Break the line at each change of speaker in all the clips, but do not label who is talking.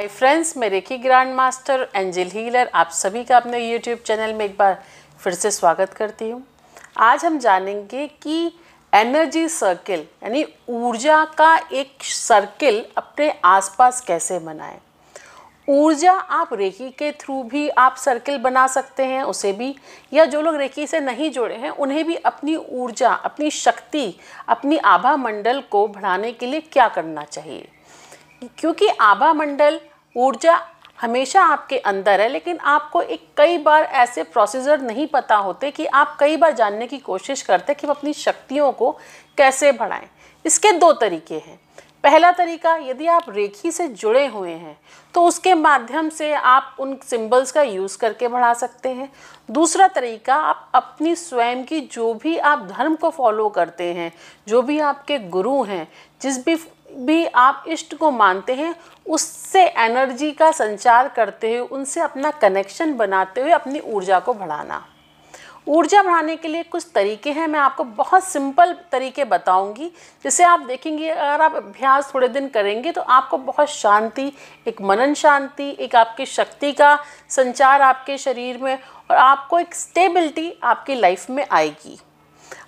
हाय friends मैं reiki grand master angel healer आप सभी का अपने यूट्यूब चैनल में एक बार फिर से स्वागत करती हूँ आज हम जानेंगे कि एनर्जी सर्किल यानी ऊर्जा का एक सर्किल अपने आसपास कैसे बनाएं ऊर्जा आप रेकी के थ्रू भी आप सर्किल बना सकते हैं उसे भी या जो लोग रेकी से नहीं जुड़े हैं उन्हें भी अपनी ऊर्जा अपनी शक्ति अपनी आभा मंडल को बढ़ाने के लिए क्या करना चाहिए क्योंकि आभा मंडल ऊर्जा हमेशा आपके अंदर है लेकिन आपको एक कई बार ऐसे प्रोसीजर नहीं पता होते कि आप कई बार जानने की कोशिश करते कि वो अपनी शक्तियों को कैसे बढ़ाएं इसके दो तरीके हैं पहला तरीका यदि आप रेखी से जुड़े हुए हैं तो उसके माध्यम से आप उन सिंबल्स का यूज़ करके बढ़ा सकते हैं दूसरा तरीका आप अपनी स्वयं की जो भी आप धर्म को फॉलो करते हैं जो भी आपके गुरु हैं जिस भी भी आप इष्ट को मानते हैं उससे एनर्जी का संचार करते हुए उनसे अपना कनेक्शन बनाते हुए अपनी ऊर्जा को बढ़ाना ऊर्जा बढ़ाने के लिए कुछ तरीके हैं मैं आपको बहुत सिंपल तरीके बताऊंगी जिसे आप देखेंगे अगर आप अभ्यास थोड़े दिन करेंगे तो आपको बहुत शांति एक मनन शांति एक आपकी शक्ति का संचार आपके शरीर में और आपको एक स्टेबिलिटी आपकी लाइफ में आएगी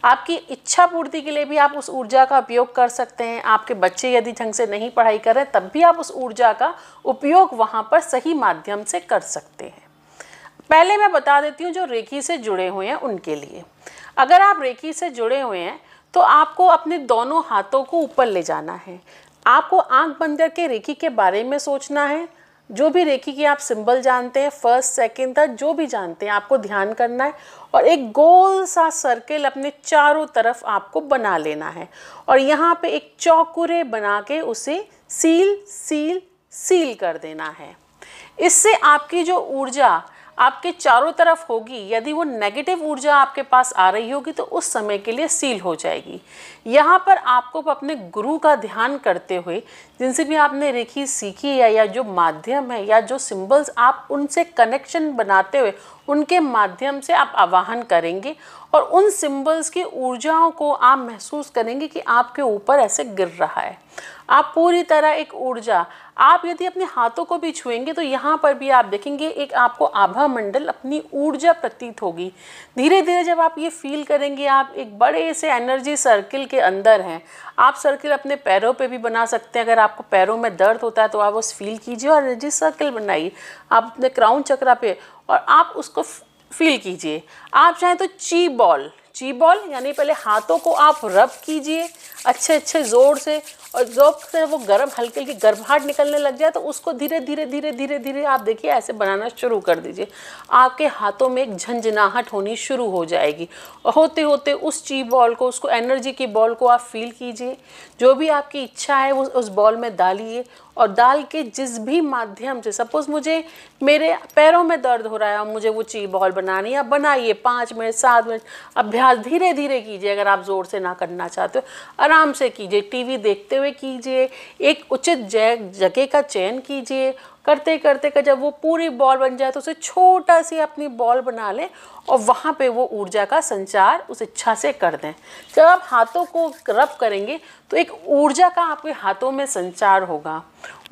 आपकी इच्छा पूर्ति के लिए भी आप उस ऊर्जा का उपयोग कर सकते हैं आपके बच्चे यदि ढंग से नहीं पढ़ाई कर रहे तब भी आप उस ऊर्जा का उपयोग वहाँ पर सही माध्यम से कर सकते हैं पहले मैं बता देती हूँ जो रेखी से जुड़े हुए हैं उनके लिए अगर आप रेखी से जुड़े हुए हैं तो आपको अपने दोनों हाथों को ऊपर ले जाना है आपको आंख बंद करके रेखी के बारे में सोचना है जो भी रेखी की आप सिंबल जानते हैं फर्स्ट सेकेंड थर्ड जो भी जानते हैं आपको ध्यान करना है और एक गोल सा सर्किल अपने चारों तरफ आपको बना लेना है और यहाँ पे एक चौकुरे बना के उसे सील सील सील कर देना है इससे आपकी जो ऊर्जा आपके चारों तरफ होगी यदि वो नेगेटिव ऊर्जा आपके पास आ रही होगी तो उस समय के लिए सील हो जाएगी यहाँ पर आपको अपने गुरु का ध्यान करते हुए जिनसे भी आपने रेखी सीखी है या जो माध्यम है या जो सिंबल्स आप उनसे कनेक्शन बनाते हुए उनके माध्यम से आप आवाहन करेंगे और उन सिंबल्स की ऊर्जाओं को आप महसूस करेंगे कि आपके ऊपर ऐसे गिर रहा है आप पूरी तरह एक ऊर्जा आप यदि अपने हाथों को भी छुएंगे तो यहाँ पर भी आप देखेंगे एक आपको आभा मंडल अपनी ऊर्जा प्रतीत होगी धीरे धीरे जब आप ये फील करेंगे आप एक बड़े से एनर्जी सर्किल के अंदर हैं आप सर्किल अपने पैरों पे भी बना सकते हैं अगर आपको पैरों में दर्द होता है तो आप उस फील कीजिए और एनर्जी सर्किल बनाइए आप अपने क्राउन चक्रा पे और आप उसको फील कीजिए आप चाहें तो ची बॉल ची बॉल यानी पहले हाथों को आप रब कीजिए अच्छे अच्छे ज़ोर से और जो वो गर्म हल्की हल्की गर्माहट निकलने लग जाए तो उसको धीरे धीरे धीरे धीरे धीरे आप देखिए ऐसे बनाना शुरू कर दीजिए आपके हाथों में एक झंझनाहट होनी शुरू हो जाएगी और होते होते उस ची बॉल को उसको एनर्जी की बॉल को आप फील कीजिए जो भी आपकी इच्छा है वो उस बॉल में डालिए और डाल के जिस भी माध्यम से सपोज़ मुझे मेरे पैरों में दर्द हो रहा है और मुझे वो ची बॉल बनानी है बनाइए पाँच मिनट सात मिनट अभ्यास धीरे धीरे कीजिए अगर आप ज़ोर से ना करना चाहते हो आराम से कीजिए टीवी देखते हुए हुए कीजिए एक उचित जगह का चयन कीजिए करते करते का जब वो पूरी बॉल बन जाए तो उसे छोटा सी अपनी बॉल बना लें और वहाँ पे वो ऊर्जा का संचार उस इच्छा से कर दें जब आप हाथों को रब करेंगे तो एक ऊर्जा का आपके हाथों में संचार होगा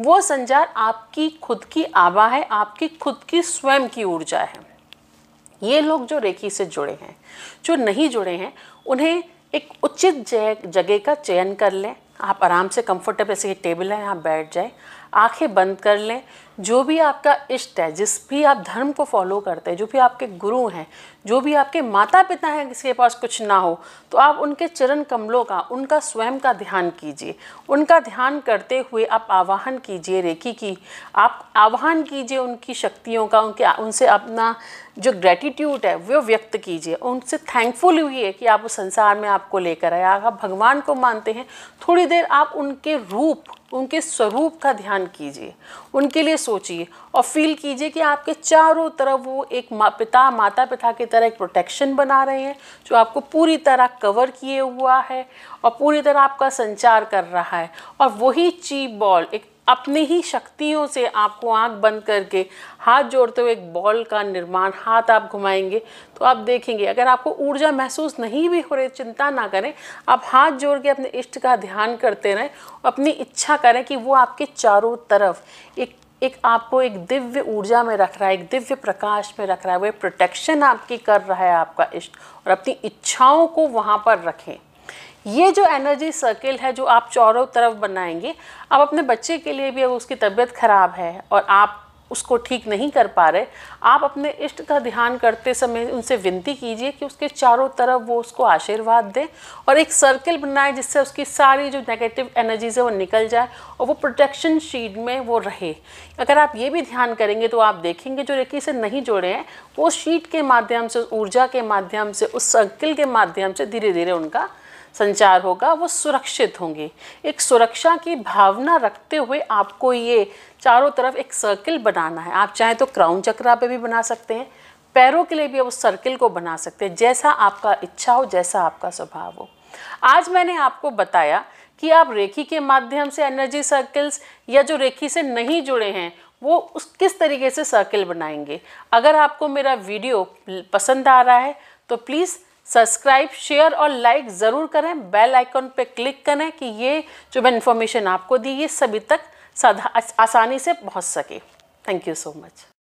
वो संचार आपकी खुद की आभा है आपकी खुद की स्वयं की ऊर्जा है ये लोग जो रेखी से जुड़े हैं जो नहीं जुड़े हैं उन्हें एक उचित जगह का चयन कर लें आप आराम से कंफर्टेबल ऐसे टेबल है आप बैठ जाए आंखें बंद कर लें जो भी आपका इष्ट है जिस भी आप धर्म को फॉलो करते हैं जो भी आपके गुरु हैं जो भी आपके माता पिता हैं के पास कुछ ना हो तो आप उनके चरण कमलों का उनका स्वयं का ध्यान कीजिए उनका ध्यान करते हुए आप आवाहन कीजिए रेखी की आप आवाहन कीजिए उनकी शक्तियों का उनके उनसे अपना जो ग्रेटिट्यूड है वो व्यक्त कीजिए उनसे थैंकफुल हुई है कि आप उस संसार में आपको लेकर आए आप भगवान को मानते हैं थोड़ी देर आप उनके रूप उनके स्वरूप का ध्यान कीजिए उनके लिए सोचिए और फील कीजिए कि आपके चारों तरफ वो एक मा, पिता माता पिता की तरह एक प्रोटेक्शन बना रहे हैं जो आपको पूरी तरह कवर किए हुआ है और पूरी तरह आपका संचार कर रहा है और वही चीप बॉल एक अपनी ही शक्तियों से आपको आंख बंद करके हाथ जोड़ते हुए एक बॉल का निर्माण हाथ आप घुमाएंगे तो आप देखेंगे अगर आपको ऊर्जा महसूस नहीं भी हो रही चिंता ना करें आप हाथ जोड़ के अपने इष्ट का ध्यान करते रहें अपनी इच्छा करें कि वो आपके चारों तरफ एक एक आपको एक दिव्य ऊर्जा में रख रहा है एक दिव्य प्रकाश में रख रहा है वो प्रोटेक्शन आपकी कर रहा है आपका इष्ट और अपनी इच्छाओं को वहाँ पर रखें ये जो एनर्जी सर्किल है जो आप चारों तरफ बनाएंगे आप अपने बच्चे के लिए भी अगर उसकी तबीयत ख़राब है और आप उसको ठीक नहीं कर पा रहे आप अपने इष्ट का ध्यान करते समय उनसे विनती कीजिए कि उसके चारों तरफ वो उसको आशीर्वाद दें और एक सर्किल बनाए जिससे उसकी सारी जो नेगेटिव एनर्जीज है वो निकल जाए और वो प्रोटेक्शन शीट में वो रहे अगर आप ये भी ध्यान करेंगे तो आप देखेंगे जो रेकी से नहीं जुड़े हैं वो शीट के माध्यम से ऊर्जा के माध्यम से उस सर्किल के माध्यम से धीरे धीरे उनका संचार होगा वो सुरक्षित होंगे एक सुरक्षा की भावना रखते हुए आपको ये चारों तरफ एक सर्किल बनाना है आप चाहें तो क्राउन चक्रा पे भी बना सकते हैं पैरों के लिए भी आप उस सर्किल को बना सकते हैं जैसा आपका इच्छा हो जैसा आपका स्वभाव हो आज मैंने आपको बताया कि आप रेखी के माध्यम से एनर्जी सर्कल्स या जो रेखी से नहीं जुड़े हैं वो उस किस तरीके से सर्किल बनाएंगे अगर आपको मेरा वीडियो पसंद आ रहा है तो प्लीज़ सब्सक्राइब शेयर और लाइक ज़रूर करें बेल आइकॉन पर क्लिक करें कि ये जो मैं इन्फॉर्मेशन आपको दी ये सभी तक साधा आसानी से पहुँच सके थैंक यू सो मच